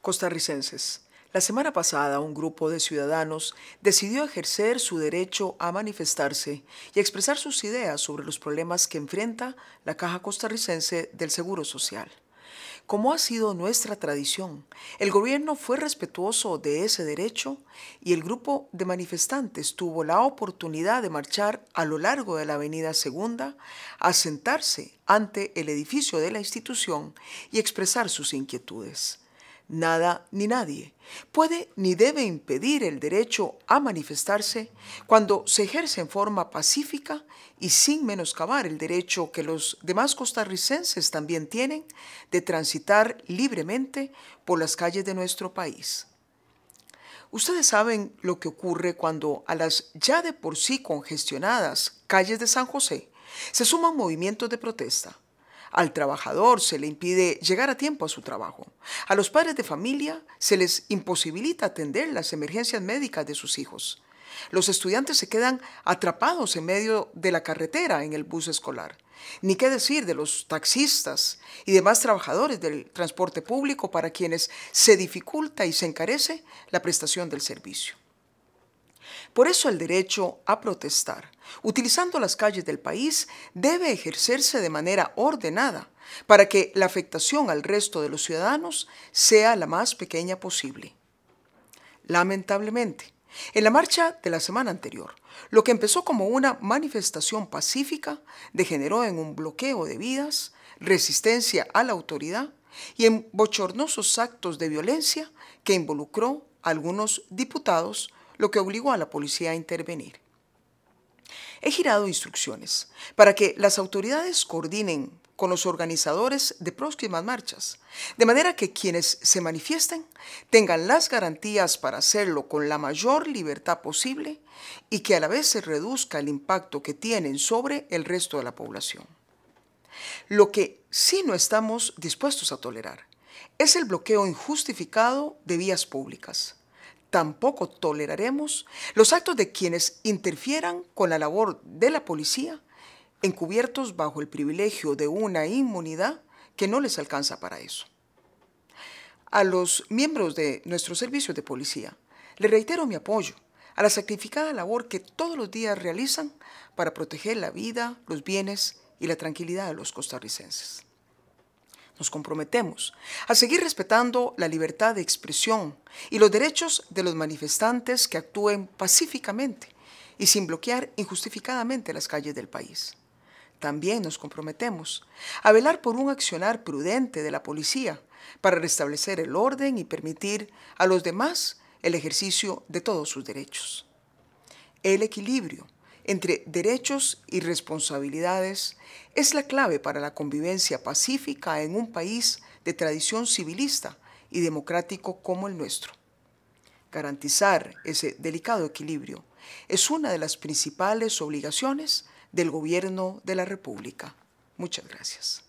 Costarricenses, la semana pasada un grupo de ciudadanos decidió ejercer su derecho a manifestarse y expresar sus ideas sobre los problemas que enfrenta la Caja Costarricense del Seguro Social. Como ha sido nuestra tradición, el gobierno fue respetuoso de ese derecho y el grupo de manifestantes tuvo la oportunidad de marchar a lo largo de la Avenida Segunda, a sentarse ante el edificio de la institución y expresar sus inquietudes nada ni nadie puede ni debe impedir el derecho a manifestarse cuando se ejerce en forma pacífica y sin menoscabar el derecho que los demás costarricenses también tienen de transitar libremente por las calles de nuestro país. Ustedes saben lo que ocurre cuando a las ya de por sí congestionadas calles de San José se suman movimientos de protesta al trabajador se le impide llegar a tiempo a su trabajo. A los padres de familia se les imposibilita atender las emergencias médicas de sus hijos. Los estudiantes se quedan atrapados en medio de la carretera en el bus escolar. Ni qué decir de los taxistas y demás trabajadores del transporte público para quienes se dificulta y se encarece la prestación del servicio. Por eso el derecho a protestar, utilizando las calles del país, debe ejercerse de manera ordenada para que la afectación al resto de los ciudadanos sea la más pequeña posible. Lamentablemente, en la marcha de la semana anterior, lo que empezó como una manifestación pacífica degeneró en un bloqueo de vidas, resistencia a la autoridad y en bochornosos actos de violencia que involucró a algunos diputados lo que obligó a la policía a intervenir. He girado instrucciones para que las autoridades coordinen con los organizadores de próximas marchas, de manera que quienes se manifiesten tengan las garantías para hacerlo con la mayor libertad posible y que a la vez se reduzca el impacto que tienen sobre el resto de la población. Lo que sí no estamos dispuestos a tolerar es el bloqueo injustificado de vías públicas, Tampoco toleraremos los actos de quienes interfieran con la labor de la policía, encubiertos bajo el privilegio de una inmunidad que no les alcanza para eso. A los miembros de nuestro servicio de policía, le reitero mi apoyo a la sacrificada labor que todos los días realizan para proteger la vida, los bienes y la tranquilidad de los costarricenses nos comprometemos a seguir respetando la libertad de expresión y los derechos de los manifestantes que actúen pacíficamente y sin bloquear injustificadamente las calles del país. También nos comprometemos a velar por un accionar prudente de la policía para restablecer el orden y permitir a los demás el ejercicio de todos sus derechos. El equilibrio entre derechos y responsabilidades es la clave para la convivencia pacífica en un país de tradición civilista y democrático como el nuestro. Garantizar ese delicado equilibrio es una de las principales obligaciones del Gobierno de la República. Muchas gracias.